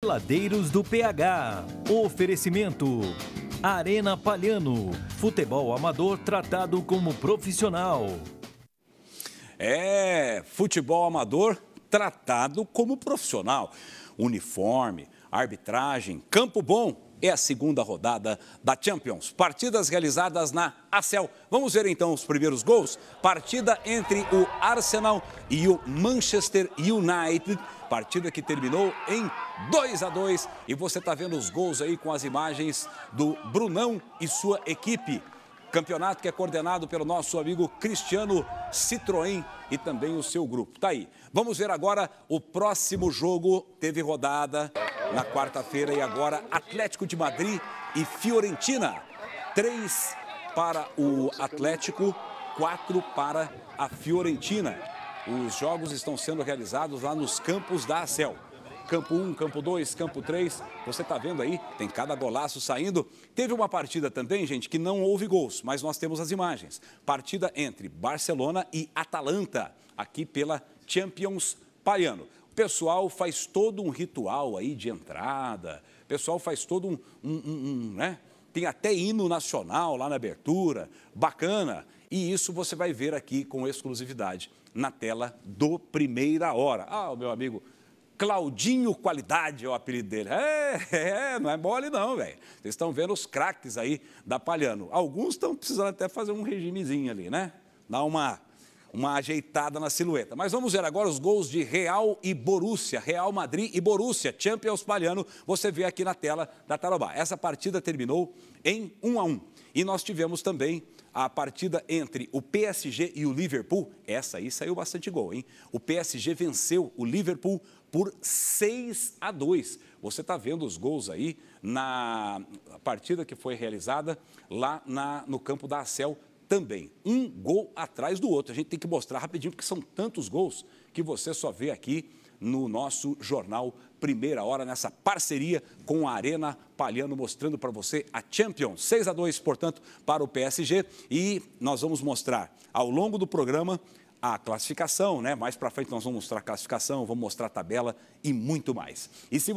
Peladeiros do PH. Oferecimento. Arena Palhano. Futebol amador tratado como profissional. É, futebol amador tratado como profissional. Uniforme, arbitragem, campo bom é a segunda rodada da Champions. Partidas realizadas na Acel. Vamos ver então os primeiros gols. Partida entre o Arsenal e o Manchester United. Partida que terminou em 2 a 2 e você está vendo os gols aí com as imagens do Brunão e sua equipe. Campeonato que é coordenado pelo nosso amigo Cristiano Citroën e também o seu grupo. Tá aí. Vamos ver agora o próximo jogo. Teve rodada na quarta-feira. E agora, Atlético de Madrid e Fiorentina. Três para o Atlético, quatro para a Fiorentina. Os jogos estão sendo realizados lá nos campos da ACEL. Campo 1, Campo 2, Campo 3. Você está vendo aí, tem cada golaço saindo. Teve uma partida também, gente, que não houve gols, mas nós temos as imagens. Partida entre Barcelona e Atalanta, aqui pela Champions Paiano pessoal faz todo um ritual aí de entrada, pessoal faz todo um, um, um, um né? Tem até hino nacional lá na abertura, bacana. E isso você vai ver aqui com exclusividade na tela do Primeira Hora. Ah, o meu amigo, Claudinho Qualidade é o apelido dele. É, é não é mole não, velho. Vocês estão vendo os craques aí da Palhano. Alguns estão precisando até fazer um regimezinho ali, né? Dar uma uma ajeitada na silhueta. Mas vamos ver agora os gols de Real e Borussia, Real Madrid e Borussia, Champions Palhano, você vê aqui na tela da Tarobá. Essa partida terminou em 1 a 1. E nós tivemos também a partida entre o PSG e o Liverpool. Essa aí saiu bastante gol, hein? O PSG venceu o Liverpool por 6 a 2. Você está vendo os gols aí na partida que foi realizada lá na, no campo da Acel, também. Um gol atrás do outro. A gente tem que mostrar rapidinho, porque são tantos gols que você só vê aqui no nosso jornal Primeira Hora, nessa parceria com a Arena Palhano, mostrando para você a Champions. 6 a 2 portanto, para o PSG. E nós vamos mostrar ao longo do programa a classificação, né? Mais para frente nós vamos mostrar a classificação, vamos mostrar a tabela e muito mais. E se